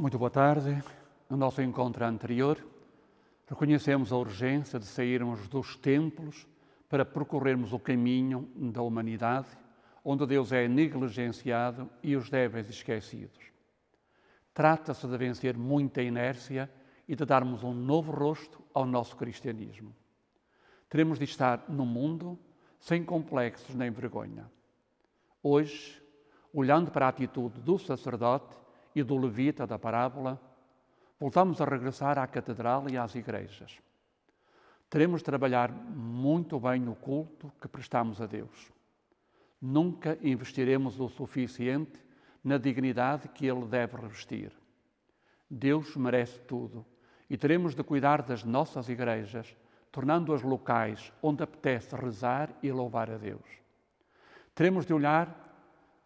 Muito boa tarde. No nosso encontro anterior, reconhecemos a urgência de sairmos dos templos para percorrermos o caminho da humanidade, onde Deus é negligenciado e os débeis esquecidos. Trata-se de vencer muita inércia e de darmos um novo rosto ao nosso cristianismo. Teremos de estar no mundo sem complexos nem vergonha. Hoje, olhando para a atitude do sacerdote, e do levita da parábola, voltamos a regressar à catedral e às igrejas. Teremos de trabalhar muito bem o culto que prestamos a Deus. Nunca investiremos o suficiente na dignidade que Ele deve revestir. Deus merece tudo e teremos de cuidar das nossas igrejas, tornando-as locais onde apetece rezar e louvar a Deus. Teremos de olhar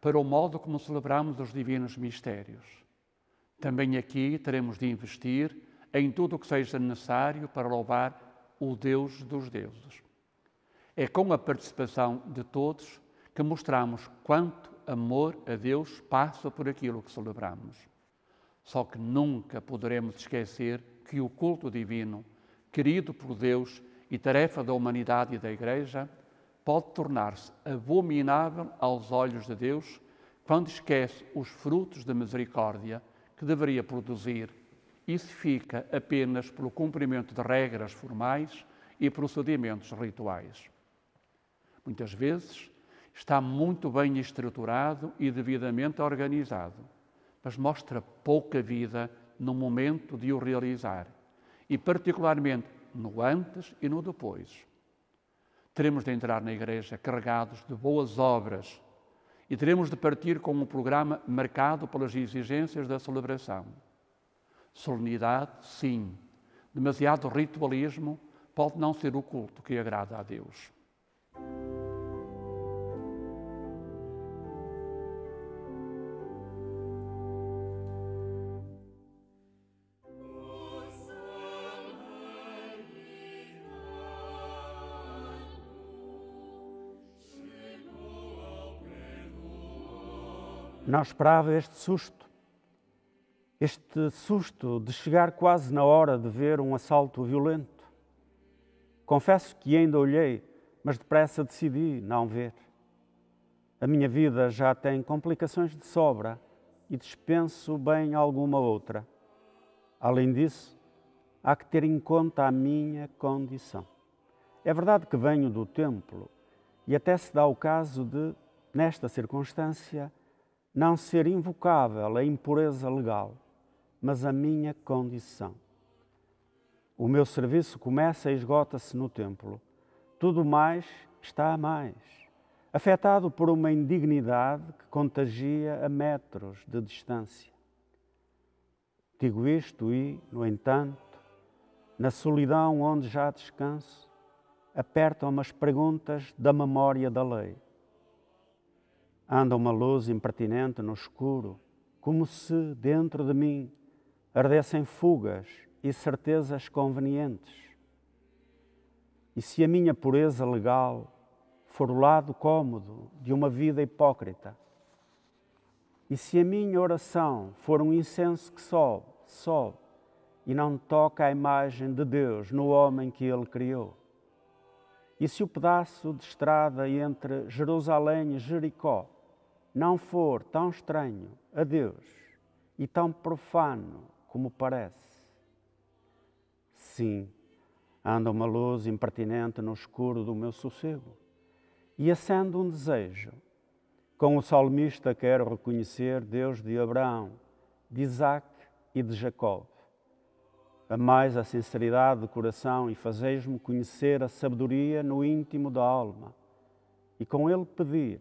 para o modo como celebramos os divinos mistérios também aqui teremos de investir em tudo o que seja necessário para louvar o Deus dos deuses. É com a participação de todos que mostramos quanto amor a Deus passa por aquilo que celebramos. Só que nunca poderemos esquecer que o culto divino, querido por Deus e tarefa da humanidade e da Igreja, pode tornar-se abominável aos olhos de Deus quando esquece os frutos da misericórdia que deveria produzir. Isso fica apenas pelo cumprimento de regras formais e procedimentos rituais. Muitas vezes está muito bem estruturado e devidamente organizado, mas mostra pouca vida no momento de o realizar e, particularmente, no antes e no depois. Teremos de entrar na Igreja carregados de boas obras e teremos de partir com um programa marcado pelas exigências da celebração. Solenidade, sim. Demasiado ritualismo pode não ser o culto que agrada a Deus. não esperava este susto. Este susto de chegar quase na hora de ver um assalto violento. Confesso que ainda olhei, mas depressa decidi não ver. A minha vida já tem complicações de sobra e dispenso bem alguma outra. Além disso, há que ter em conta a minha condição. É verdade que venho do templo e até se dá o caso de, nesta circunstância, não ser invocável a impureza legal, mas a minha condição. O meu serviço começa e esgota-se no templo. Tudo mais está a mais, afetado por uma indignidade que contagia a metros de distância. Digo isto e, no entanto, na solidão onde já descanso, apertam-me as perguntas da memória da lei Anda uma luz impertinente no escuro, como se dentro de mim ardessem fugas e certezas convenientes. E se a minha pureza legal for o lado cômodo de uma vida hipócrita, e se a minha oração for um incenso que sobe, sobe, e não toca a imagem de Deus no homem que Ele criou, e se o pedaço de estrada entre Jerusalém e Jericó não for tão estranho a Deus e tão profano como parece. Sim, anda uma luz impertinente no escuro do meu sossego e acendo um desejo. Com o salmista quero reconhecer Deus de Abraão, de Isaac e de Jacob. Amais a sinceridade do coração e fazeis-me conhecer a sabedoria no íntimo da alma, e com ele pedir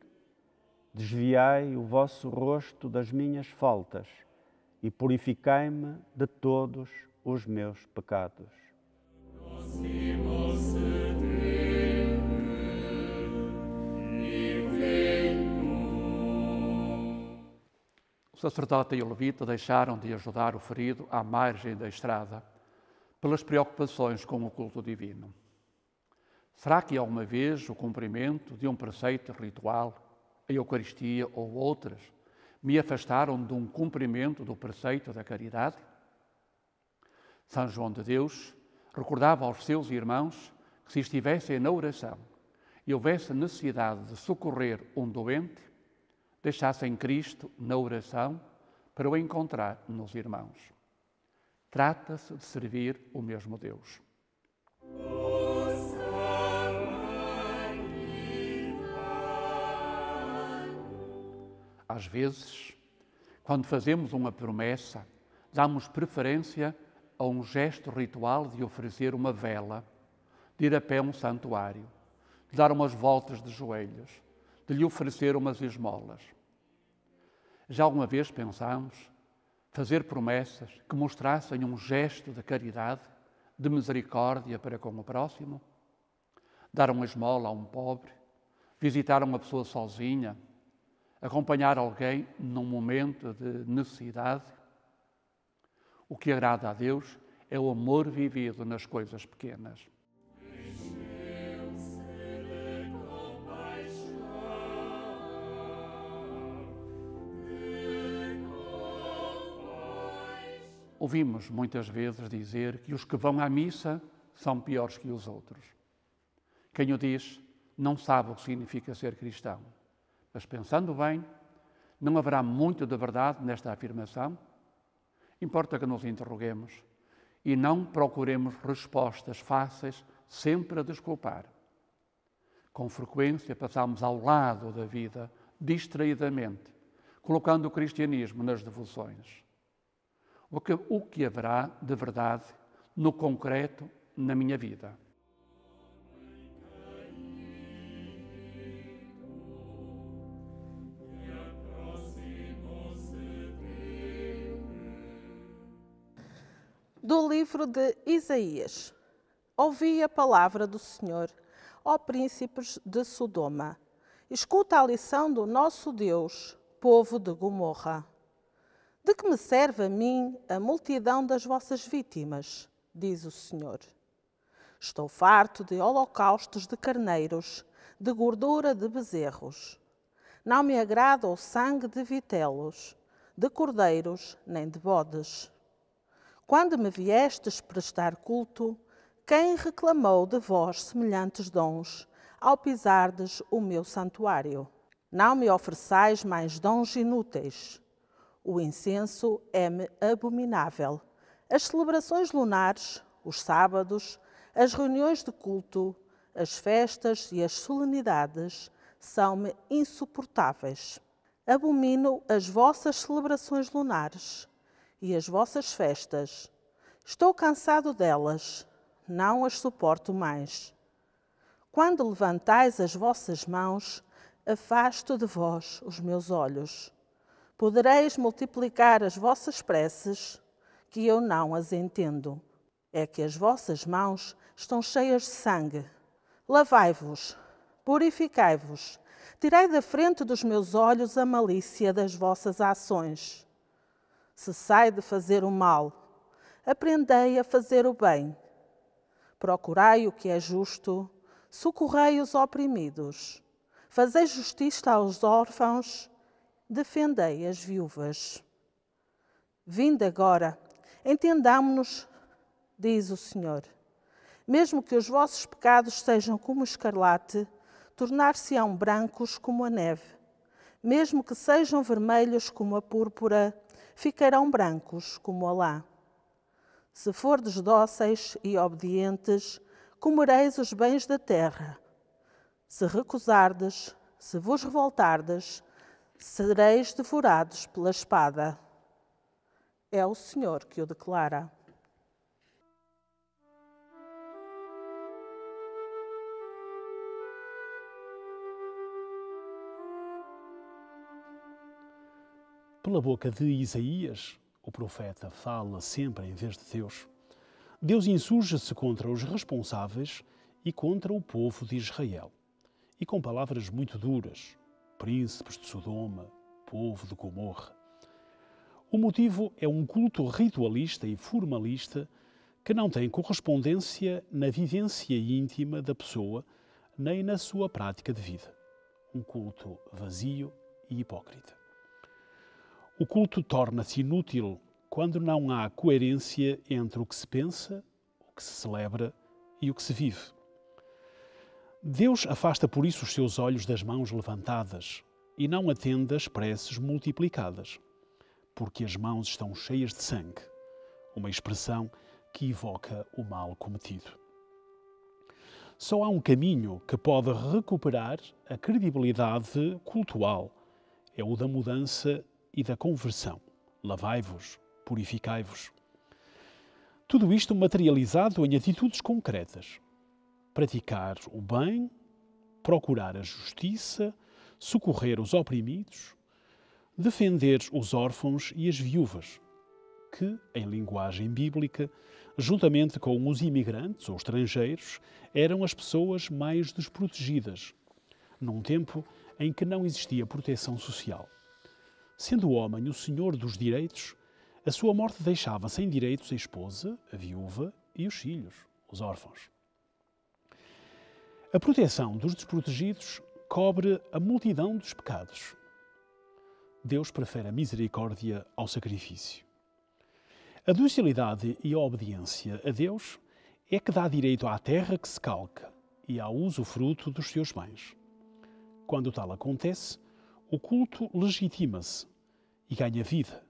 desviai o vosso rosto das minhas faltas e purificai-me de todos os meus pecados. O sacerdote e o levita deixaram de ajudar o ferido à margem da estrada pelas preocupações com o culto divino. Será que alguma é vez o cumprimento de um preceito ritual a Eucaristia ou outras, me afastaram de um cumprimento do preceito da caridade? São João de Deus recordava aos seus irmãos que, se estivessem na oração e houvesse necessidade de socorrer um doente, deixassem Cristo na oração para o encontrar nos irmãos. Trata-se de servir o mesmo Deus. Às vezes, quando fazemos uma promessa, damos preferência a um gesto ritual de oferecer uma vela, de ir a pé a um santuário, de dar umas voltas de joelhos, de lhe oferecer umas esmolas. Já alguma vez pensámos fazer promessas que mostrassem um gesto de caridade, de misericórdia para com o próximo? Dar uma esmola a um pobre? Visitar uma pessoa sozinha? acompanhar alguém num momento de necessidade. O que agrada a Deus é o amor vivido nas coisas pequenas. Ouvimos muitas vezes dizer que os que vão à missa são piores que os outros. Quem o diz não sabe o que significa ser cristão. Mas pensando bem, não haverá muito de verdade nesta afirmação? Importa que nos interroguemos e não procuremos respostas fáceis, sempre a desculpar. Com frequência passamos ao lado da vida, distraidamente, colocando o cristianismo nas devoções. O que, o que haverá de verdade no concreto na minha vida? do livro de Isaías. Ouvi a palavra do Senhor, ó príncipes de Sodoma. Escuta a lição do nosso Deus, povo de Gomorra. De que me serve a mim a multidão das vossas vítimas? Diz o Senhor. Estou farto de holocaustos de carneiros, de gordura de bezerros. Não me agrada o sangue de vitelos, de cordeiros, nem de bodes. Quando me viestes prestar culto, quem reclamou de vós semelhantes dons, ao pisardes o meu santuário? Não me ofereçais mais dons inúteis. O incenso é-me abominável. As celebrações lunares, os sábados, as reuniões de culto, as festas e as solenidades são-me insuportáveis. Abomino as vossas celebrações lunares, e as vossas festas. Estou cansado delas, não as suporto mais. Quando levantais as vossas mãos, afasto de vós os meus olhos. Podereis multiplicar as vossas preces, que eu não as entendo. É que as vossas mãos estão cheias de sangue. Lavai-vos, purificai-vos, tirai da frente dos meus olhos a malícia das vossas ações. Cessai de fazer o mal, aprendei a fazer o bem. Procurai o que é justo, socorrei os oprimidos, fazei justiça aos órfãos, defendei as viúvas. Vindo agora, entendamo-nos, diz o Senhor. Mesmo que os vossos pecados sejam como escarlate, tornar-se-ão brancos como a neve. Mesmo que sejam vermelhos como a púrpura, ficarão brancos como a lã. Se fordes dóceis e obedientes, comereis os bens da terra. Se recusardes, se vos revoltardes, sereis devorados pela espada. É o Senhor que o declara. Pela boca de Isaías, o profeta fala sempre em vez de Deus. Deus insurge-se contra os responsáveis e contra o povo de Israel. E com palavras muito duras: príncipes de Sodoma, povo de Gomorra. O motivo é um culto ritualista e formalista que não tem correspondência na vivência íntima da pessoa nem na sua prática de vida. Um culto vazio e hipócrita. O culto torna-se inútil quando não há coerência entre o que se pensa, o que se celebra e o que se vive. Deus afasta por isso os seus olhos das mãos levantadas e não atende às preces multiplicadas, porque as mãos estão cheias de sangue, uma expressão que evoca o mal cometido. Só há um caminho que pode recuperar a credibilidade cultual: é o da mudança e da conversão. Lavai-vos, purificai-vos. Tudo isto materializado em atitudes concretas. Praticar o bem, procurar a justiça, socorrer os oprimidos, defender os órfãos e as viúvas, que, em linguagem bíblica, juntamente com os imigrantes ou estrangeiros, eram as pessoas mais desprotegidas, num tempo em que não existia proteção social. Sendo o homem o senhor dos direitos, a sua morte deixava sem direitos a esposa, a viúva e os filhos, os órfãos. A proteção dos desprotegidos cobre a multidão dos pecados. Deus prefere a misericórdia ao sacrifício. A docilidade e a obediência a Deus é que dá direito à terra que se calca e ao usufruto dos seus bens. Quando tal acontece, o culto legitima-se e ganha vida.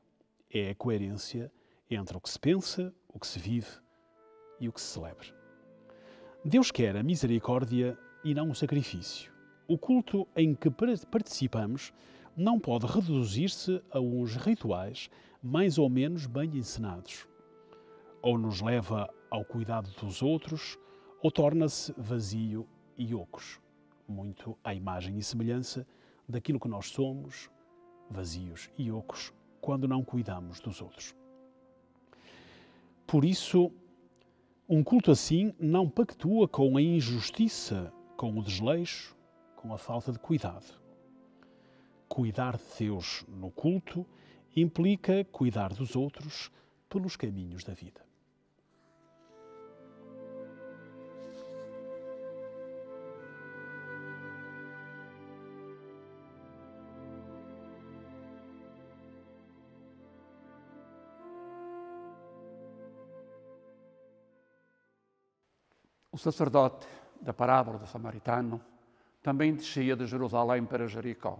É a coerência entre o que se pensa, o que se vive e o que se celebra. Deus quer a misericórdia e não o sacrifício. O culto em que participamos não pode reduzir-se a uns rituais mais ou menos bem encenados. Ou nos leva ao cuidado dos outros, ou torna-se vazio e ocos, muito à imagem e semelhança daquilo que nós somos, vazios e ocos quando não cuidamos dos outros. Por isso, um culto assim não pactua com a injustiça, com o desleixo, com a falta de cuidado. Cuidar de Deus no culto implica cuidar dos outros pelos caminhos da vida. sacerdote da parábola do samaritano também descia de Jerusalém para Jericó.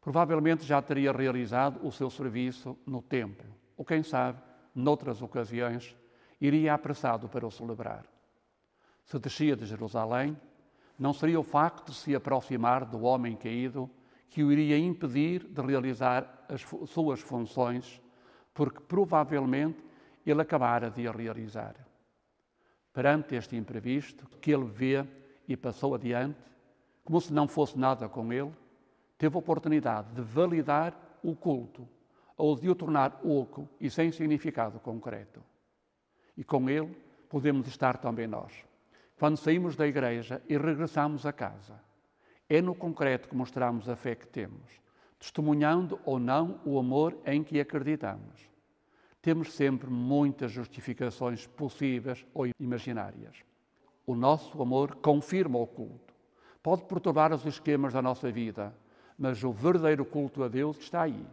Provavelmente já teria realizado o seu serviço no templo, ou quem sabe, noutras ocasiões, iria apressado para o celebrar. Se descia de Jerusalém, não seria o facto de se aproximar do homem caído que o iria impedir de realizar as suas funções, porque provavelmente ele acabara de a realizar perante este imprevisto que ele vê e passou adiante, como se não fosse nada com ele, teve a oportunidade de validar o culto ou de o tornar oco e sem significado concreto. E com ele podemos estar também nós. Quando saímos da igreja e regressamos a casa, é no concreto que mostramos a fé que temos, testemunhando ou não o amor em que acreditamos temos sempre muitas justificações possíveis ou imaginárias. O nosso amor confirma o culto. Pode perturbar os esquemas da nossa vida, mas o verdadeiro culto a Deus está aí.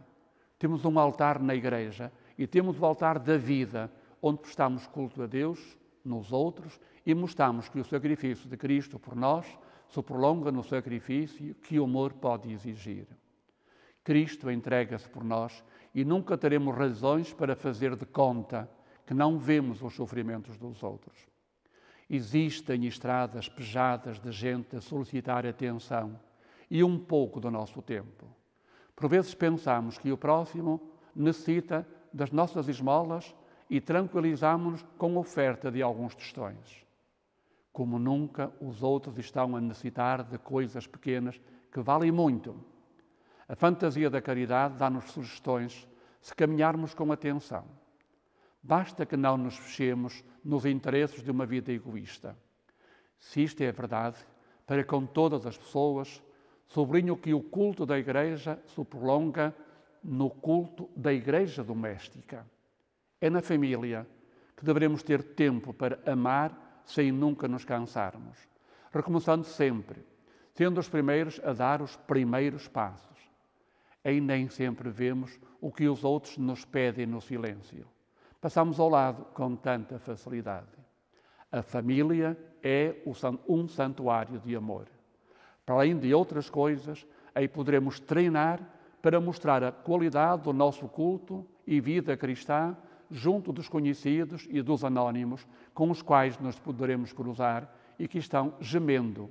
Temos um altar na igreja e temos o altar da vida, onde prestamos culto a Deus, nos outros, e mostramos que o sacrifício de Cristo por nós se prolonga no sacrifício que o amor pode exigir. Cristo entrega-se por nós e nunca teremos razões para fazer de conta que não vemos os sofrimentos dos outros. Existem estradas pejadas de gente a solicitar atenção e um pouco do nosso tempo. Por vezes pensamos que o próximo necessita das nossas esmolas e tranquilizamos-nos com a oferta de alguns tostões. Como nunca, os outros estão a necessitar de coisas pequenas que valem muito a fantasia da caridade dá-nos sugestões se caminharmos com atenção. Basta que não nos fechemos nos interesses de uma vida egoísta. Se isto é verdade, para com todas as pessoas, sublinho que o culto da Igreja se prolonga no culto da Igreja doméstica. É na família que devemos ter tempo para amar sem nunca nos cansarmos, recomeçando sempre, sendo os primeiros a dar os primeiros passos ainda nem sempre vemos o que os outros nos pedem no silêncio. Passamos ao lado com tanta facilidade. A família é um santuário de amor. Para além de outras coisas, aí poderemos treinar para mostrar a qualidade do nosso culto e vida cristã junto dos conhecidos e dos anónimos com os quais nos poderemos cruzar e que estão gemendo,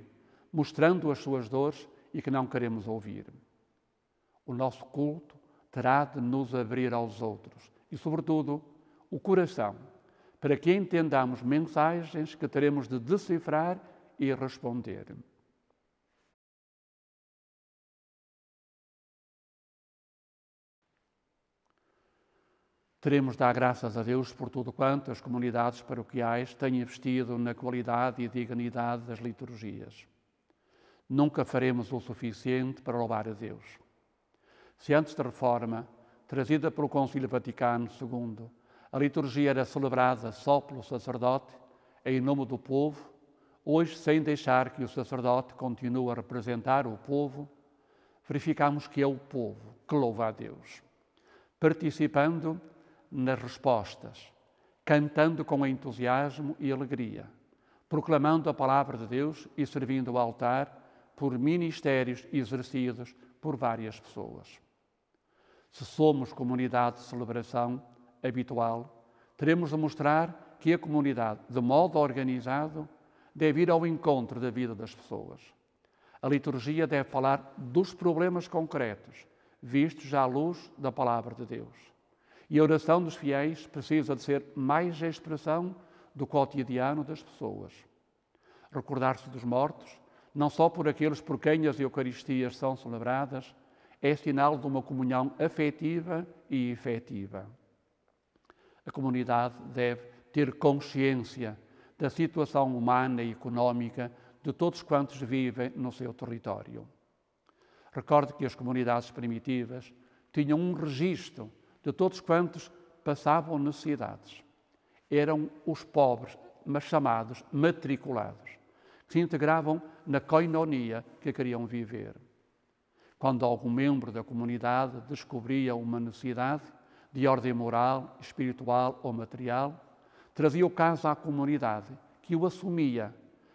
mostrando as suas dores e que não queremos ouvir o nosso culto terá de nos abrir aos outros e, sobretudo, o coração, para que entendamos mensagens que teremos de decifrar e responder. Teremos de dar graças a Deus por tudo quanto as comunidades paroquiais têm investido na qualidade e dignidade das liturgias. Nunca faremos o suficiente para louvar a Deus. Se antes da Reforma, trazida pelo Concílio Vaticano II, a liturgia era celebrada só pelo sacerdote, em nome do povo, hoje, sem deixar que o sacerdote continue a representar o povo, verificamos que é o povo que louva a Deus, participando nas respostas, cantando com entusiasmo e alegria, proclamando a palavra de Deus e servindo o altar por ministérios exercidos por várias pessoas. Se somos comunidade de celebração habitual, teremos de mostrar que a comunidade, de modo organizado, deve ir ao encontro da vida das pessoas. A liturgia deve falar dos problemas concretos, vistos à luz da palavra de Deus. E a oração dos fiéis precisa de ser mais a expressão do cotidiano das pessoas. Recordar-se dos mortos, não só por aqueles por quem as Eucaristias são celebradas, é sinal de uma comunhão afetiva e efetiva. A comunidade deve ter consciência da situação humana e económica de todos quantos vivem no seu território. Recordo que as comunidades primitivas tinham um registro de todos quantos passavam necessidades. Eram os pobres, mas chamados matriculados, que se integravam na coinonia que queriam viver quando algum membro da comunidade descobria uma necessidade de ordem moral, espiritual ou material, trazia o caso à comunidade, que o assumia,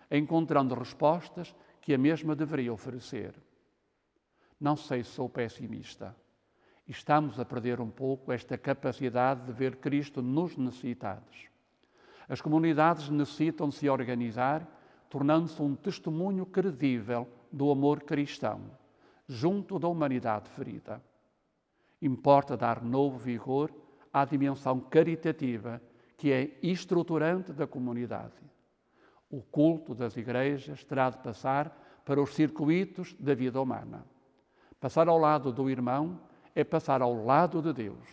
encontrando respostas que a mesma deveria oferecer. Não sei se sou pessimista. Estamos a perder um pouco esta capacidade de ver Cristo nos necessitados. As comunidades necessitam se organizar, tornando-se um testemunho credível do amor cristão junto da humanidade ferida. Importa dar novo vigor à dimensão caritativa que é estruturante da comunidade. O culto das igrejas terá de passar para os circuitos da vida humana. Passar ao lado do irmão é passar ao lado de Deus.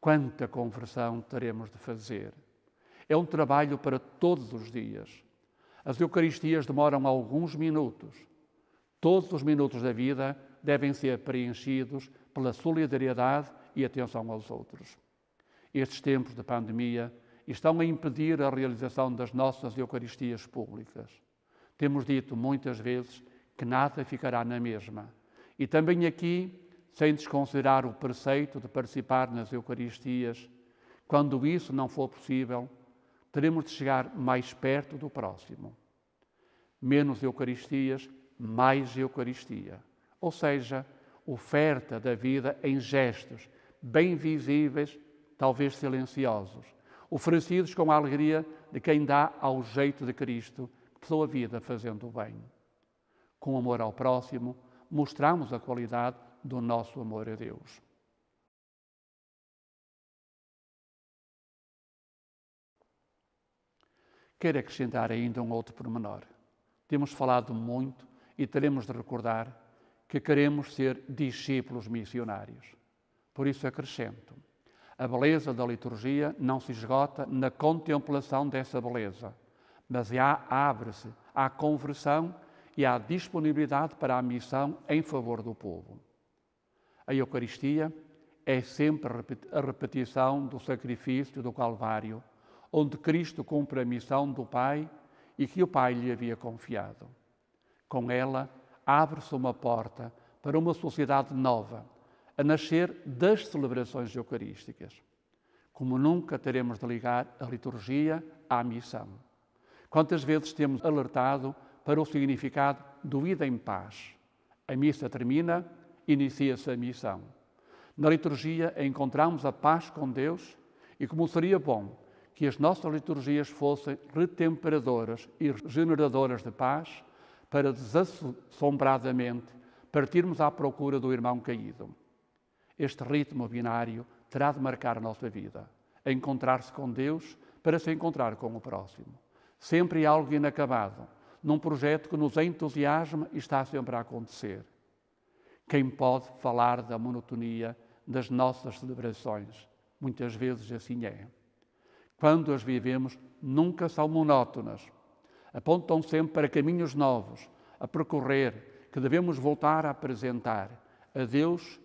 Quanta conversão teremos de fazer! É um trabalho para todos os dias. As Eucaristias demoram alguns minutos, Todos os minutos da vida devem ser preenchidos pela solidariedade e atenção aos outros. Estes tempos de pandemia estão a impedir a realização das nossas Eucaristias públicas. Temos dito muitas vezes que nada ficará na mesma. E também aqui, sem desconsiderar o preceito de participar nas Eucaristias, quando isso não for possível, teremos de chegar mais perto do próximo. Menos Eucaristias mais Eucaristia. Ou seja, oferta da vida em gestos bem visíveis, talvez silenciosos, oferecidos com a alegria de quem dá ao jeito de Cristo pela vida fazendo o bem. Com amor ao próximo, mostramos a qualidade do nosso amor a Deus. Quero acrescentar ainda um outro pormenor. Temos falado muito e teremos de recordar que queremos ser discípulos missionários. Por isso acrescento: a beleza da liturgia não se esgota na contemplação dessa beleza, mas abre-se à conversão e à disponibilidade para a missão em favor do povo. A Eucaristia é sempre a repetição do sacrifício do Calvário, onde Cristo cumpre a missão do Pai e que o Pai lhe havia confiado. Com ela, abre-se uma porta para uma sociedade nova, a nascer das celebrações eucarísticas. Como nunca teremos de ligar a liturgia à missão. Quantas vezes temos alertado para o significado do ida em paz? A missa termina, inicia-se a missão. Na liturgia encontramos a paz com Deus e como seria bom que as nossas liturgias fossem retemperadoras e generadoras de paz, para desassombradamente partirmos à procura do irmão caído. Este ritmo binário terá de marcar a nossa vida. Encontrar-se com Deus para se encontrar com o próximo. Sempre algo inacabado, num projeto que nos entusiasma e está sempre a acontecer. Quem pode falar da monotonia das nossas celebrações? Muitas vezes assim é. Quando as vivemos, nunca são monótonas, apontam sempre para caminhos novos a percorrer, que devemos voltar a apresentar a Deus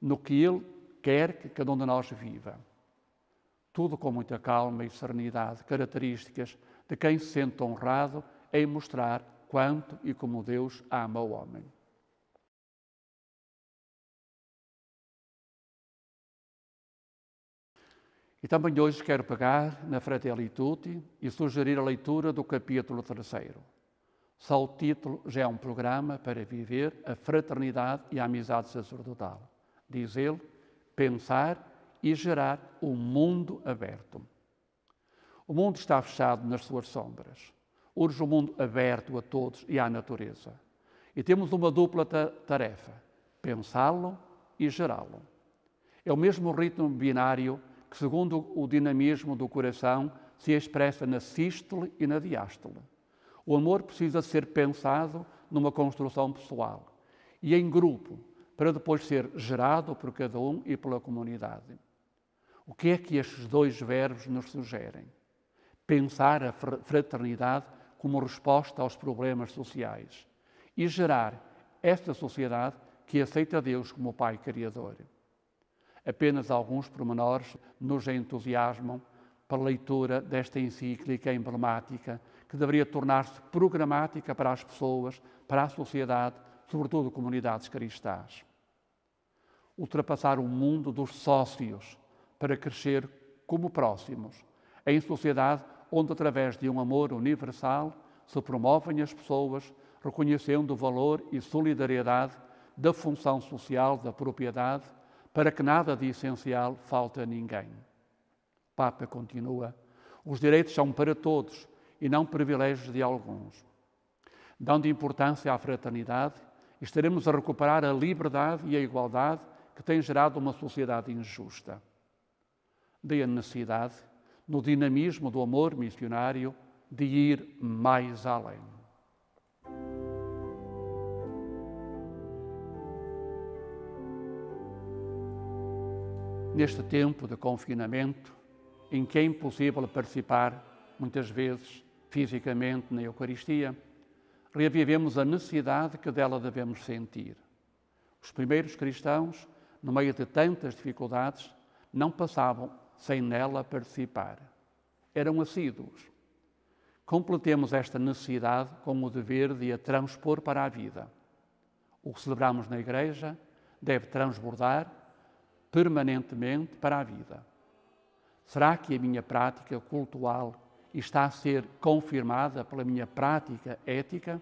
no que Ele quer que cada um de nós viva. Tudo com muita calma e serenidade, características de quem se sente honrado em mostrar quanto e como Deus ama o homem. E também hoje quero pegar na Fratelli Tutti e sugerir a leitura do capítulo 3. Só o título já é um programa para viver a fraternidade e a amizade sacerdotal. Diz ele, pensar e gerar um mundo aberto. O mundo está fechado nas suas sombras. Urge um mundo aberto a todos e à natureza. E temos uma dupla ta tarefa: pensá-lo e gerá-lo. É o mesmo ritmo binário que, segundo o dinamismo do coração, se expressa na sístole e na diástole. O amor precisa ser pensado numa construção pessoal e em grupo, para depois ser gerado por cada um e pela comunidade. O que é que estes dois verbos nos sugerem? Pensar a fraternidade como resposta aos problemas sociais e gerar esta sociedade que aceita Deus como Pai Criador. Apenas alguns pormenores nos entusiasmam para a leitura desta encíclica emblemática, que deveria tornar-se programática para as pessoas, para a sociedade, sobretudo comunidades cristãs. Ultrapassar o mundo dos sócios para crescer como próximos, em sociedade onde, através de um amor universal, se promovem as pessoas, reconhecendo o valor e solidariedade da função social da propriedade para que nada de essencial falte a ninguém. O Papa continua: os direitos são para todos e não privilégios de alguns. Dando importância à fraternidade, estaremos a recuperar a liberdade e a igualdade que tem gerado uma sociedade injusta. Dê a necessidade, no dinamismo do amor missionário, de ir mais além. neste tempo de confinamento, em que é impossível participar, muitas vezes fisicamente, na Eucaristia, reavivemos a necessidade que dela devemos sentir. Os primeiros cristãos, no meio de tantas dificuldades, não passavam sem nela participar. Eram assíduos. Completemos esta necessidade com o dever de a transpor para a vida. O que celebramos na Igreja deve transbordar permanentemente para a vida. Será que a minha prática cultual está a ser confirmada pela minha prática ética?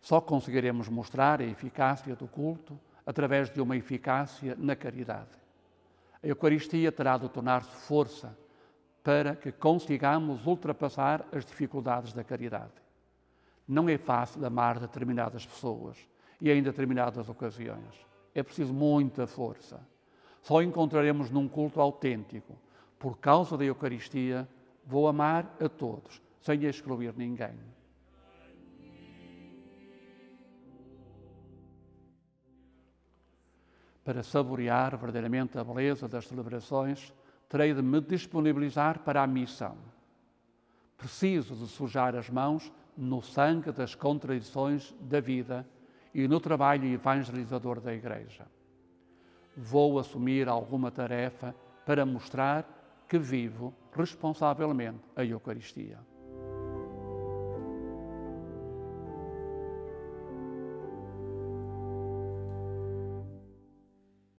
Só conseguiremos mostrar a eficácia do culto através de uma eficácia na caridade. A Eucaristia terá de tornar-se força para que consigamos ultrapassar as dificuldades da caridade. Não é fácil amar determinadas pessoas e em determinadas ocasiões. É preciso muita força. Só encontraremos num culto autêntico. Por causa da Eucaristia, vou amar a todos, sem excluir ninguém. Para saborear verdadeiramente a beleza das celebrações, terei de me disponibilizar para a missão. Preciso de sujar as mãos no sangue das contradições da vida e no trabalho evangelizador da Igreja. Vou assumir alguma tarefa para mostrar que vivo responsavelmente a Eucaristia.